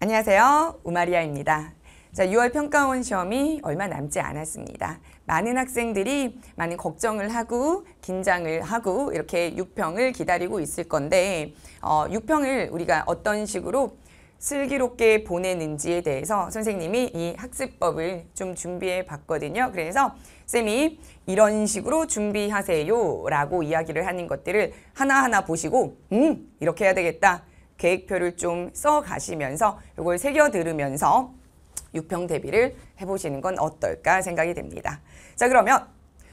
안녕하세요. 우마리아입니다. 자, 6월 평가원 시험이 얼마 남지 않았습니다. 많은 학생들이 많은 걱정을 하고 긴장을 하고 이렇게 6평을 기다리고 있을 건데 어, 6평을 우리가 어떤 식으로 슬기롭게 보내는지에 대해서 선생님이 이 학습법을 좀 준비해 봤거든요. 그래서 쌤이 이런 식으로 준비하세요 라고 이야기를 하는 것들을 하나하나 보시고 음 이렇게 해야 되겠다 계획표를 좀 써 가시면서 이걸 새겨 들으면서 유평 대비를 해보시는 건 어떨까 생각이 됩니다. 자 그러면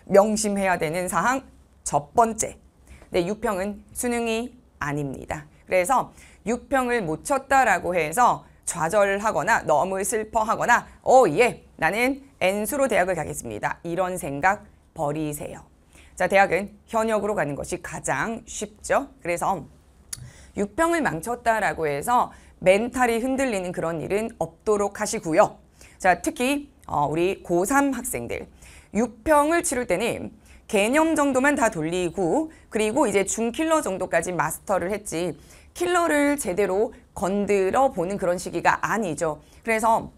명심해야 되는 사항 첫 번째 네, 유평은 수능이 아닙니다. 그래서 유평을 못 쳤다라고 해서 좌절하거나 너무 슬퍼하거나 어예 나는 N수로 대학을 가겠습니다. 이런 생각 버리세요. 자 대학은 현역으로 가는 것이 가장 쉽죠. 그래서 육평을 망쳤다라고 해서 멘탈이 흔들리는 그런 일은 없도록 하시고요. 자, 특히 어, 우리 고3 학생들 육평을 치를 때는 개념 정도만 다 돌리고 그리고 이제 중킬러 정도까지 마스터를 했지 킬러를 제대로 건드려 보는 그런 시기가 아니죠. 그래서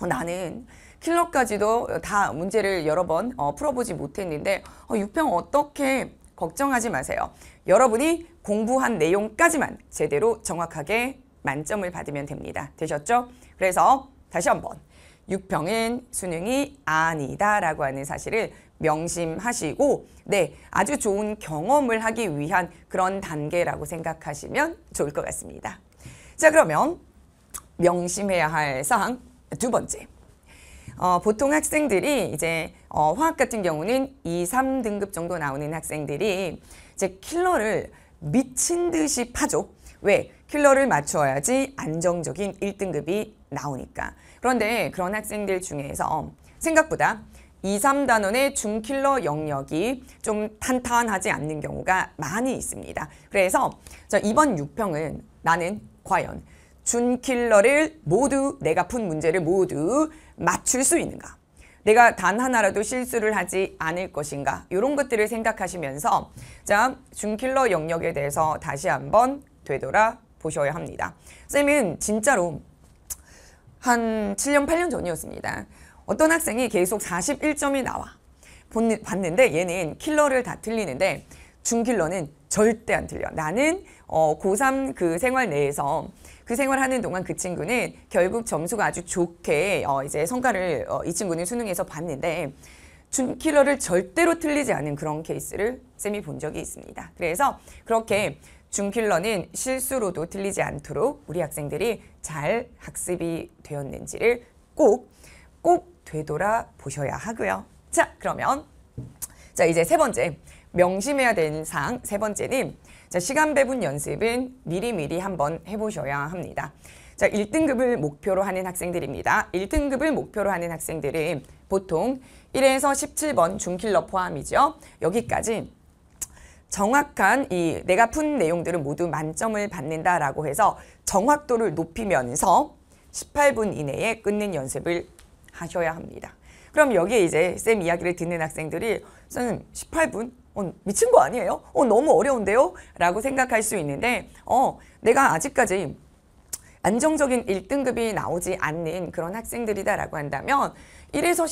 어, 나는 킬러까지도 다 문제를 여러 번 어, 풀어보지 못했는데 어, 육평 어떻게 걱정하지 마세요. 여러분이 공부한 내용까지만 제대로 정확하게 만점을 받으면 됩니다. 되셨죠? 그래서 다시 한번 6평은 수능이 아니다라고 하는 사실을 명심하시고 네 아주 좋은 경험을 하기 위한 그런 단계라고 생각하시면 좋을 것 같습니다. 자 그러면 명심해야 할 사항 두 번째 어, 보통 학생들이 이제 어, 화학 같은 경우는 2, 3등급 정도 나오는 학생들이 이제 킬러를 미친 듯이 파죠. 왜? 킬러를 맞추어야지 안정적인 1등급이 나오니까. 그런데 그런 학생들 중에서 생각보다 2, 3단원의 중킬러 영역이 좀 탄탄하지 않는 경우가 많이 있습니다. 그래서 자, 이번 6평은 나는 과연 준킬러를 모두 내가 푼 문제를 모두 맞출 수 있는가? 내가 단 하나라도 실수를 하지 않을 것인가 이런 것들을 생각하시면서 자 중킬러 영역에 대해서 다시 한번 되돌아 보셔야 합니다. 쌤은 진짜로 한 7년 8년 전이었습니다. 어떤 학생이 계속 41점이 나와 봤는데 얘는 킬러를 다 틀리는데 중킬러는 절대 안 틀려. 나는 어, 고3 그 생활 내에서 그 생활하는 동안 그 친구는 결국 점수가 아주 좋게 어, 이제 성과를 어, 이 친구는 수능에서 봤는데 준킬러를 절대로 틀리지 않은 그런 케이스를 쌤이 본 적이 있습니다. 그래서 그렇게 준킬러는 실수로도 틀리지 않도록 우리 학생들이 잘 학습이 되었는지를 꼭, 꼭 되돌아보셔야 하고요. 자, 그러면 자 이제 세 번째 명심해야 되는 사항 세 번째는 자, 시간 배분 연습은 미리미리 한번 해보셔야 합니다. 자, 1등급을 목표로 하는 학생들입니다. 1등급을 목표로 하는 학생들은 보통 1에서 17번 중킬러 포함이죠. 여기까지 정확한 이 내가 푼 내용들은 모두 만점을 받는다라고 해서 정확도를 높이면서 18분 이내에 끊는 연습을 하셔야 합니다. 그럼 여기에 이제 쌤 이야기를 듣는 학생들이 저는 18분? 어, 미친 거 아니에요? 어, 너무 어려운데요? 라고 생각할 수 있는데 어, 내가 아직까지 안정적인 1등급이 나오지 않는 그런 학생들이다라고 한다면 1에서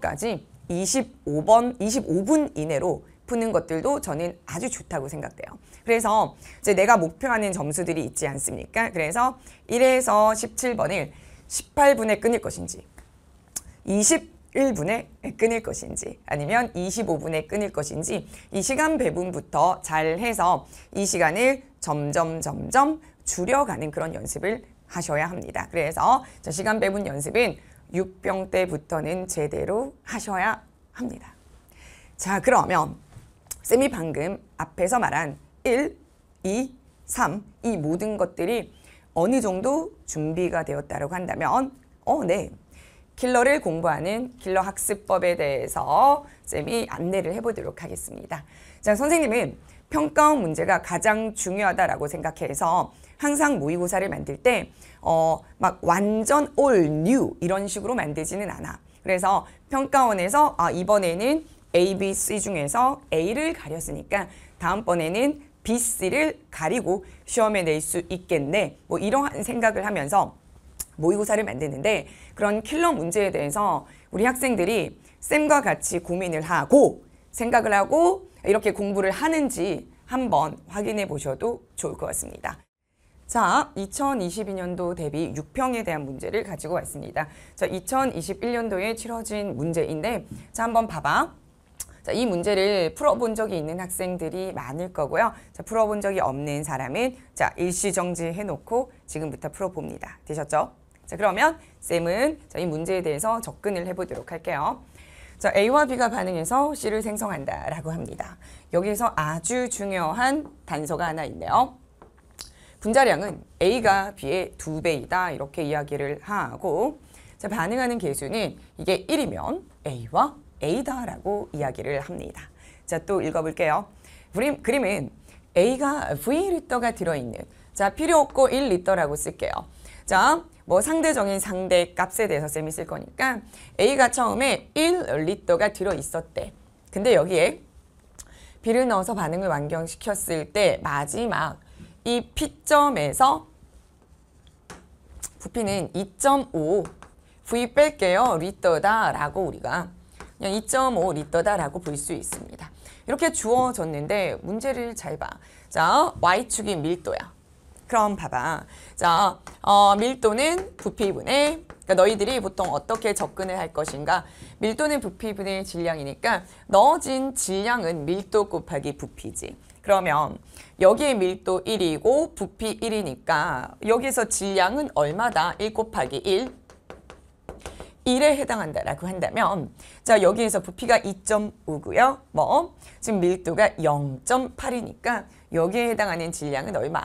17번까지 25번, 25분 이내로 푸는 것들도 저는 아주 좋다고 생각돼요. 그래서 이제 내가 목표하는 점수들이 있지 않습니까? 그래서 1에서 17번을 18분에 끊을 것인지 1분에 끊을 것인지 아니면 25분에 끊을 것인지 이 시간 배분부터 잘 해서 이 시간을 점점 점점 줄여가는 그런 연습을 하셔야 합니다. 그래서 저 시간 배분 연습은 6병 때부터는 제대로 하셔야 합니다. 자 그러면 쌤이 방금 앞에서 말한 1, 2, 3 이 모든 것들이 어느 정도 준비가 되었다고 한다면 어, 네. 킬러를 공부하는 킬러 학습법에 대해서 쌤이 안내를 해보도록 하겠습니다. 자, 선생님은 평가원 문제가 가장 중요하다라고 생각해서 항상 모의고사를 만들 때, 어, 막 완전 all new 이런 식으로 만들지는 않아. 그래서 평가원에서 아, 이번에는 A, B, C 중에서 A를 가렸으니까 다음번에는 B, C를 가리고 시험에 낼 수 있겠네. 뭐 이러한 생각을 하면서 모의고사를 만드는데 그런 킬러 문제에 대해서 우리 학생들이 쌤과 같이 고민을 하고 생각을 하고 이렇게 공부를 하는지 한번 확인해 보셔도 좋을 것 같습니다. 자, 2022년도 대비 6평에 대한 문제를 가지고 왔습니다. 자, 2021년도에 치러진 문제인데 자, 한번 봐봐. 자, 이 문제를 풀어본 적이 있는 학생들이 많을 거고요. 자, 풀어본 적이 없는 사람은 자, 일시정지 해놓고 지금부터 풀어봅니다. 되셨죠? 자, 그러면 쌤은 이 문제에 대해서 접근을 해보도록 할게요. 자, A와 B가 반응해서 C를 생성한다라고 합니다. 여기서 아주 중요한 단서가 하나 있네요. 분자량은 A가 B의 두배이다 이렇게 이야기를 하고 자, 반응하는 개수는 이게 1이면 A와 A다라고 이야기를 합니다. 자, 또 읽어볼게요. 그림, 그림은 A가 V리터가 들어있는 자, 필요 없고 1리터라고 쓸게요. 그죠? 뭐 상대적인 상대 값에 대해서 쌤이 쓸 거니까 A가 처음에 1리터가 들어있었대. 근데 여기에 B를 넣어서 반응을 완경시켰을 때 마지막 이 P점에서 부피는 2.5 V 뺄게요. 리터다 라고 우리가 그냥 2.5 리터다라고 볼 수 있습니다. 이렇게 주어졌는데 문제를 잘 봐. 자, Y축이 밀도야. 그럼 봐봐. 자, 어, 밀도는 부피분의 그러니까 너희들이 보통 어떻게 접근을 할 것인가? 밀도는 부피분의 질량이니까 넣어진 질량은 밀도 곱하기 부피지. 그러면 여기에 밀도 1이고 부피 1이니까 여기서 질량은 얼마다? 1 곱하기 1. 1에 해당한다라고 한다면 자 여기에서 부피가 2.5고요. 뭐 지금 밀도가 0.8이니까 여기에 해당하는 질량은 얼마?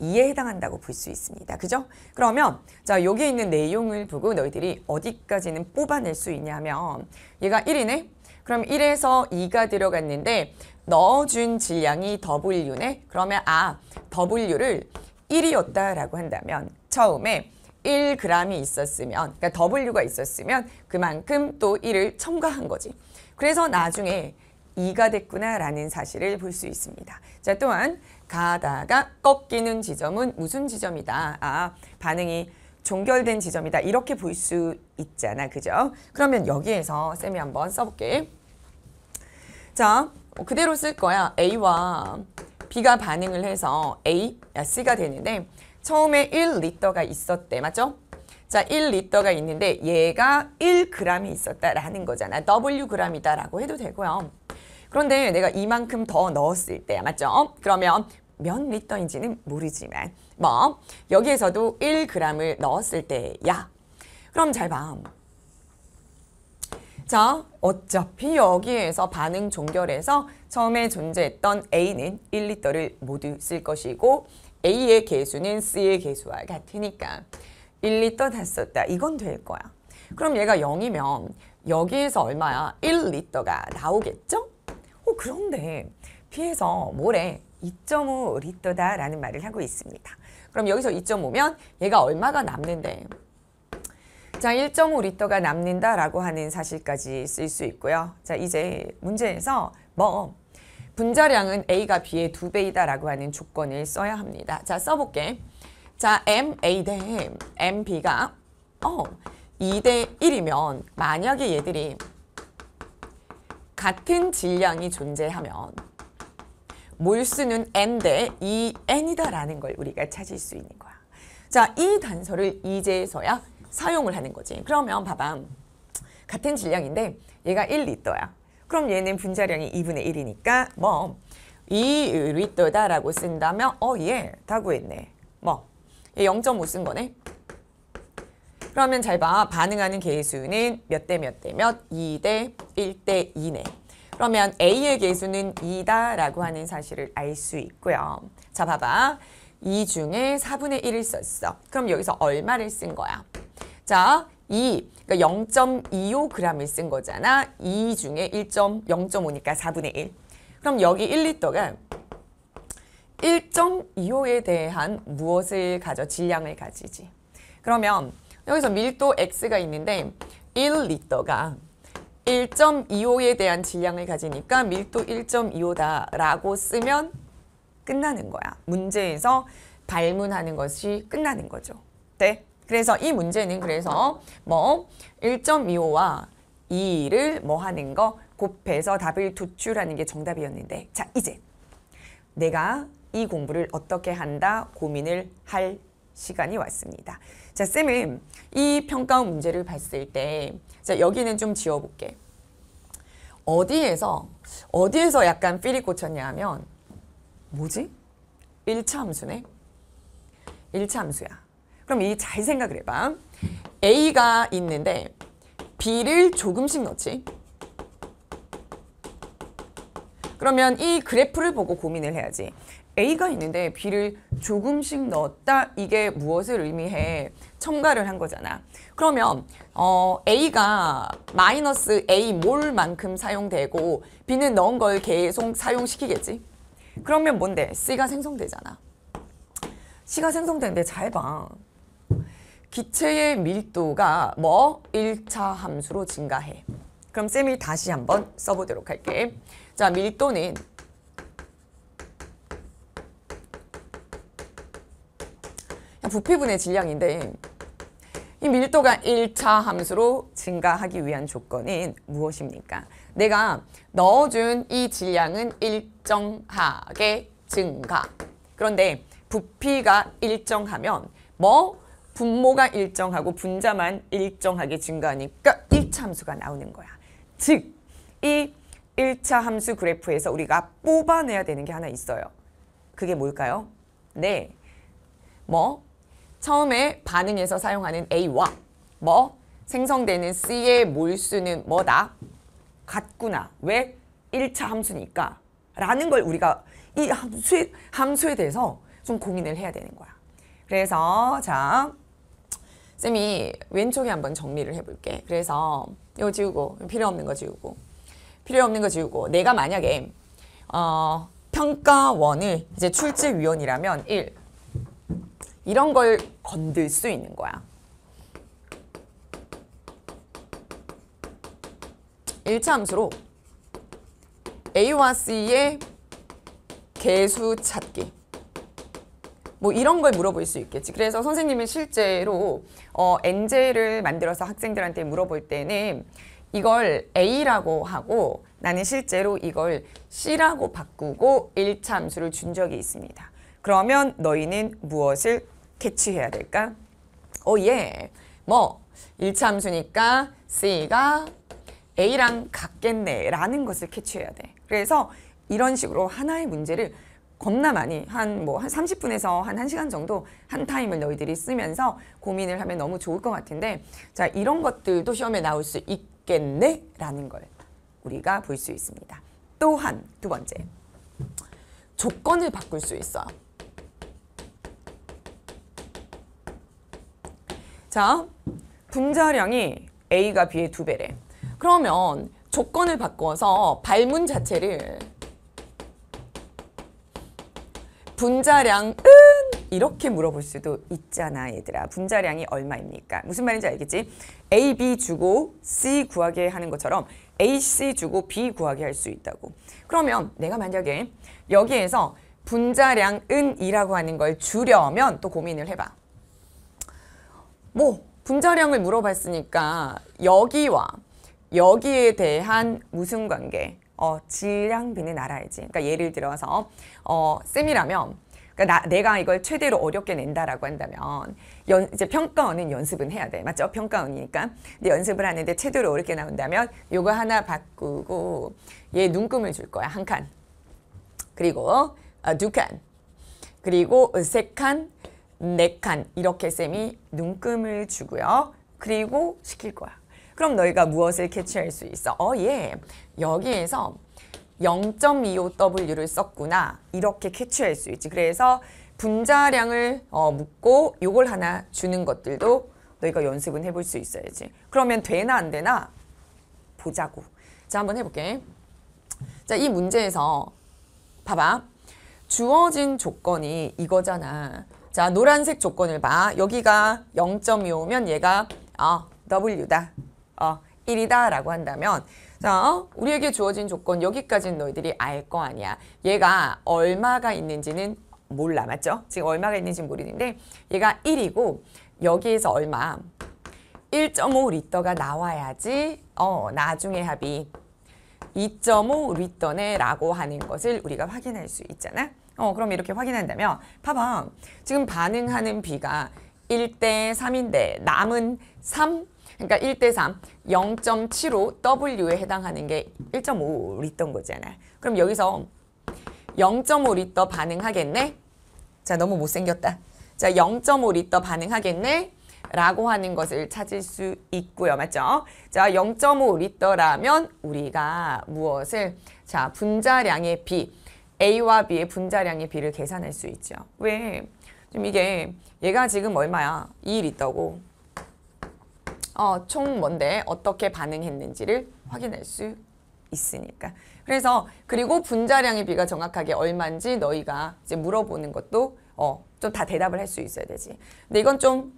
이에 해당한다고 볼 수 있습니다. 그죠? 그러면 자 여기에 있는 내용을 보고 너희들이 어디까지는 뽑아낼 수 있냐면 얘가 1이네? 그럼 1에서 2가 들어갔는데 넣어준 질량이 W네? 그러면 아 W를 1이었다라고 한다면 처음에 1g이 있었으면 그러니까 W가 있었으면 그만큼 또 1을 첨가한 거지. 그래서 나중에 이가 됐구나라는 사실을 볼 수 있습니다. 자, 또한 가다가 꺾이는 지점은 무슨 지점이다. 아, 반응이 종결된 지점이다. 이렇게 볼 수 있잖아. 그죠? 그러면 여기에서 쌤이 한번 써볼게. 자, 그대로 쓸 거야. A와 B가 반응을 해서 A, C가 되는데 처음에 1리터가 있었대. 맞죠? 자, 1리터가 있는데 얘가 1g이 있었다라는 거잖아. Wg이다라고 해도 되고요. 그런데 내가 이만큼 더 넣었을 때 맞죠? 그러면 몇 리터인지는 모르지만 뭐 여기에서도 1g을 넣었을 때야 그럼 잘 봐. 자, 어차피 여기에서 반응 종결해서 처음에 존재했던 A는 1리터를 모두 쓸 것이고 A의 개수는 C의 개수와 같으니까 1리터 다 썼다. 이건 될 거야. 그럼 얘가 0이면 여기에서 얼마야? 1리터가 나오겠죠? 어, 그런데 피에서 모래 2.5 리터다 라는 말을 하고 있습니다. 그럼 여기서 2.5면 얘가 얼마가 남는데 자1.5 리터가 남는다 라고 하는 사실까지 쓸 수 있고요. 자 이제 문제에서 뭐 분자량은 A가 B의 두배이다 라고 하는 조건을 써야 합니다. 자 써볼게. 자 MA 대 MB가 어 2대 1이면 만약에 얘들이 같은 질량이 존재하면 몰수는 n 데이 n 이다 라는 걸 우리가 찾을 수 있는 거야. 자, 이 단서를 이제서야 사용을 하는 거지. 그러면 봐봐. 같은 질량인데 얘가 1리터야. 그럼 얘는 분자량이 2분의 1이니까 뭐 2리터다라고 쓴다면 어, 얘 예, 다구했네. 뭐0.5 쓴 거네. 그러면 잘 봐. 반응하는 개수는 몇 대 몇 대 몇, 2 대 1 대 2네. 그러면 A의 개수는 2다라고 하는 사실을 알 수 있고요. 자, 봐봐. 2 중에 4분의 1을 썼어. 그럼 여기서 얼마를 쓴 거야? 자, 2, 그러니까 0.25g을 쓴 거잖아. 2 중에 0 5니까 4분의 1. 그럼 여기 1리터가 1.25에 대한 무엇을 가져? 질량을 가지지. 그러면 여기서 밀도 X가 있는데 1리터가 1.25에 대한 질량을 가지니까 밀도 1.25다라고 쓰면 끝나는 거야. 문제에서 발문하는 것이 끝나는 거죠. 네. 그래서 이 문제는 그래서 뭐 1.25와 2를 뭐 하는 거 곱해서 답을 도출하는 게 정답이었는데 자 이제 내가 이 공부를 어떻게 한다 고민을 할 시간이 왔습니다. 자, 쌤은 이 평가원 문제를 봤을 때, 자, 여기는 좀 지워볼게. 어디에서, 어디에서 약간 필이 꽂혔냐 하면, 뭐지? 1차 함수네? 1차 함수야. 그럼 이 잘 생각을 해봐. A가 있는데, B를 조금씩 넣지. 그러면 이 그래프를 보고 고민을 해야지. A가 있는데 B를 조금씩 넣었다 이게 무엇을 의미해 첨가를 한 거잖아. 그러면 어, A가 마이너스 A 몰만큼 사용되고 B는 넣은 걸 계속 사용시키겠지. 그러면 뭔데? C가 생성되잖아. C가 생성되는데 잘 봐. 기체의 밀도가 뭐? 1차 함수로 증가해. 그럼 쌤이 다시 한번 써보도록 할게. 자, 밀도는 부피분의 질량인데 이 밀도가 1차 함수로 증가하기 위한 조건은 무엇입니까? 내가 넣어준 이 질량은 일정하게 증가. 그런데 부피가 일정하면 뭐? 분모가 일정하고 분자만 일정하게 증가하니까 1차 함수가 나오는 거야. 즉, 이 1차 함수 그래프에서 우리가 뽑아내야 되는 게 하나 있어요. 그게 뭘까요? 네, 뭐 처음에 반응에서 사용하는 A와 뭐 생성되는 C의 몰수는 뭐다? 같구나. 왜? 1차 함수니까. 라는 걸 우리가 이 함수에, 함수에 대해서 좀 고민을 해야 되는 거야. 그래서 자 쌤이 왼쪽에 한번 정리를 해볼게. 그래서 이거 지우고 필요 없는 거 지우고 필요 없는 거 지우고 내가 만약에 어, 평가원을 이제 출제위원이라면 1. 이런 걸 건들 수 있는 거야. 1차 함수로 A와 C의 개수 찾기 뭐 이런 걸 물어볼 수 있겠지. 그래서 선생님은 실제로 어, NJ를 만들어서 학생들한테 물어볼 때는 이걸 A라고 하고 나는 실제로 이걸 C라고 바꾸고 1차 함수를 준 적이 있습니다. 그러면 너희는 무엇을 캐치해야 될까? 오 예. 뭐 1차 수니까 C가 A랑 같겠네 라는 것을 캐치해야 돼. 그래서 이런 식으로 하나의 문제를 겁나 많이 한 뭐한 뭐한 30분에서 한 1시간 정도 한 타임을 너희들이 쓰면서 고민을 하면 너무 좋을 것 같은데 자 이런 것들도 시험에 나올 수 있겠네 라는 걸 우리가 볼 수 있습니다. 또한 두 번째 조건을 바꿀 수 있어요. 자, 분자량이 A가 B의 두 배래. 그러면 조건을 바꿔서 발문 자체를 분자량은 이렇게 물어볼 수도 있잖아 얘들아 분자량이 얼마입니까 무슨 말인지 알겠지 A, B 주고 C 구하게 하는 것처럼 A, C 주고 B 구하게 할 수 있다고 그러면 내가 만약에 여기에서 분자량은 이라고 하는 걸 주려면 또 고민을 해봐 뭐 분자량을 물어봤으니까 여기와 여기에 대한 무슨 관계 어, 질량비는 알아야지. 그러니까 예를 들어서 어, 쌤이라면 그러니까 나, 내가 이걸 최대로 어렵게 낸다라고 한다면 연, 이제 평가원은 연습은 해야 돼. 맞죠? 평가원이니까. 근데 연습을 하는데 최대로 어렵게 나온다면 요거 하나 바꾸고 얘 눈금을 줄 거야. 한 칸. 그리고 어, 두 칸. 그리고 세 칸. 네칸 이렇게 쌤이 눈금을 주고요. 그리고 시킬 거야. 그럼 너희가 무엇을 캐치할 수 있어? 어, 예. 여기에서 0.25W를 썼구나. 이렇게 캐치할 수 있지. 그래서 분자량을 어, 묻고 이걸 하나 주는 것들도 너희가 연습은 해볼 수 있어야지. 그러면 되나 안 되나 보자고. 자, 한번 해볼게. 자, 이 문제에서 봐봐. 주어진 조건이 이거잖아. 자, 노란색 조건을 봐. 여기가 0.25면 얘가 어, W다. 어, 1이다 라고 한다면 자, 어? 우리에게 주어진 조건 여기까지는 너희들이 알 거 아니야. 얘가 얼마가 있는지는 몰라 맞죠? 지금 얼마가 있는지 모르는데 얘가 1이고 여기에서 얼마 1.5 리터가 나와야지 어 나중에 합이 2.5 리터네라고 하는 것을 우리가 확인할 수 있잖아. 어, 그럼 이렇게 확인한다면 봐봐. 지금 반응하는 비가 1대 3인데 남은 3 그러니까 1대 3 0.75 W에 해당하는 게 1.5리터인 거잖아. 그럼 여기서 0.5리터 반응하겠네? 자, 너무 못생겼다. 자, 0.5리터 반응하겠네? 라고 하는 것을 찾을 수 있고요. 맞죠? 자, 0.5리터라면 우리가 무엇을 자, 분자량의 비 A와 B의 분자량의 비를 계산할 수 있죠. 왜? 지금 이게 얘가 지금 얼마야? 2일 있다고. 어, 총 뭔데 어떻게 반응했는지를 확인할 수 있으니까. 그래서 그리고 분자량의 비가 정확하게 얼마인지 너희가 이제 물어보는 것도 어, 좀 다 대답을 할 수 있어야 되지. 근데 이건 좀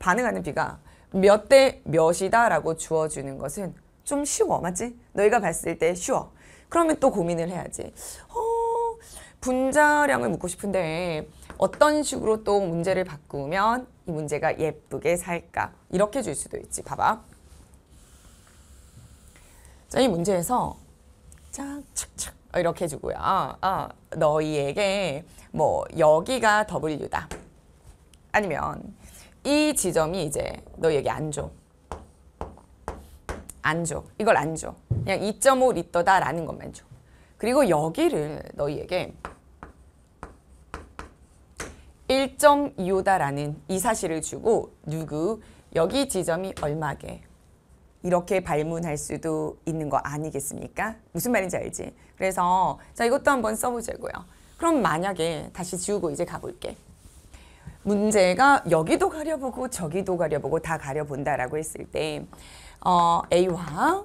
반응하는 비가몇 대 몇이다라고 주어주는 것은 좀 쉬워, 맞지? 너희가 봤을 때 쉬워. 그러면 또 고민을 해야지. 어, 분자량을 묻고 싶은데 어떤 식으로 또 문제를 바꾸면 이 문제가 예쁘게 살까 이렇게 줄 수도 있지 봐봐 자이 문제에서 짝 착착 어, 이렇게 해주고요 아, 아, 너희에게 뭐 여기가 W다 아니면 이 지점이 이제 너희에게 안줘 안줘 이걸 안줘 그냥 2.5리다라는 것만 줘 그리고 여기를 너희에게 1.25다라는 이 사실을 주고 누구 여기 지점이 얼마게 이렇게 발문할 수도 있는 거 아니겠습니까? 무슨 말인지 알지? 그래서 자 이것도 한번 써보자고요. 그럼 만약에 다시 지우고 이제 가볼게. 문제가 여기도 가려보고 저기도 가려보고 다 가려본다라고 했을 때 어, A와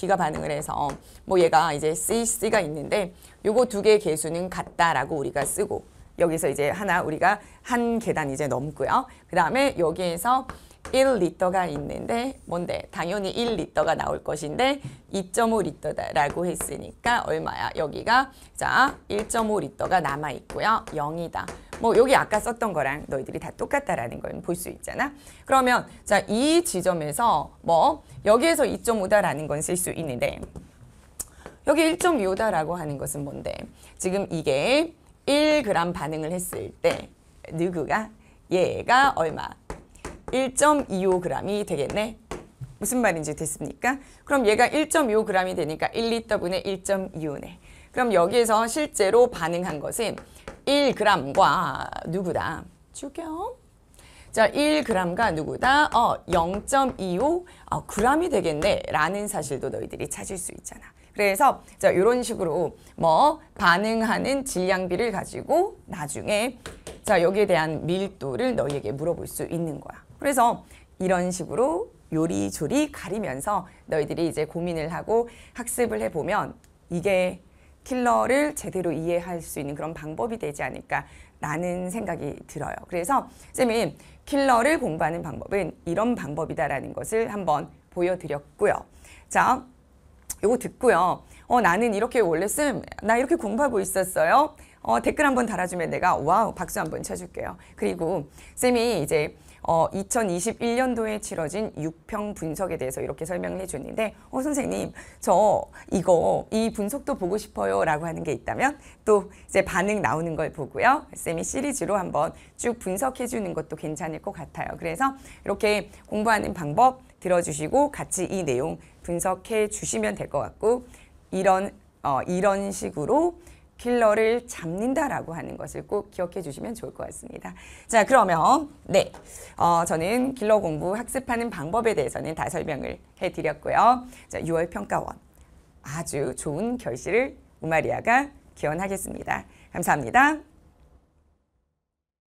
B가 반응을 해서 어, 뭐 얘가 이제 C, C가 있는데 요거 두 개의 개수는 같다라고 우리가 쓰고 여기서 이제 하나 우리가 한 계단 이제 넘고요. 그 다음에 여기에서 1리터가 있는데 뭔데? 당연히 1리터가 나올 것인데 2.5리터다라고 했으니까 얼마야? 여기가 자 1.5리터가 남아있고요. 0이다. 뭐 여기 아까 썼던 거랑 너희들이 다 똑같다라는 걸 볼 수 있잖아. 그러면 자 이 지점에서 뭐 여기에서 2.5다라는 건 쓸 수 있는데 여기 1.25다라고 하는 것은 뭔데? 지금 이게 1g 반응을 했을 때 누구가 얘가 얼마? 1.25g이 되겠네. 무슨 말인지 됐습니까? 그럼 얘가 1.25g이 되니까 1리터분의 1.25네. 그럼 여기에서 실제로 반응한 것은 1g과 누구다? 죽여. 자, 1g과 누구다? 어, 0.25 어, g이 되겠네. 라는 사실도 너희들이 찾을 수 있잖아. 그래서 자, 이런 식으로 뭐 반응하는 질량비를 가지고 나중에 자, 여기에 대한 밀도를 너희에게 물어볼 수 있는 거야. 그래서 이런 식으로 요리조리 가리면서 너희들이 이제 고민을 하고 학습을 해보면 이게 킬러를 제대로 이해할 수 있는 그런 방법이 되지 않을까라는 생각이 들어요. 그래서 쌤이 킬러를 공부하는 방법은 이런 방법이다라는 것을 한번 보여드렸고요. 자, 이거 듣고요. 어, 나는 이렇게 원래 쌤, 나 이렇게 공부하고 있었어요. 어, 댓글 한번 달아주면 내가 와우 박수 한번 쳐줄게요. 그리고 쌤이 이제 어, 2021년도에 치러진 6평 분석에 대해서 이렇게 설명을 해줬는데 어, 선생님 저 이거 이 분석도 보고 싶어요 라고 하는 게 있다면 또 이제 반응 나오는 걸 보고요. 쌤이 시리즈로 한번 쭉 분석해 주는 것도 괜찮을 것 같아요. 그래서 이렇게 공부하는 방법 들어주시고 같이 이 내용 분석해 주시면 될 것 같고 이런 어, 이런 식으로 킬러를 잡는다라고 하는 것을 꼭 기억해 주시면 좋을 것 같습니다. 자, 그러면 네, 어, 저는 길러 공부 학습하는 방법에 대해서는 다 설명을 해드렸고요. 자, 6월 평가원 아주 좋은 결실을 우마리아가 기원하겠습니다. 감사합니다.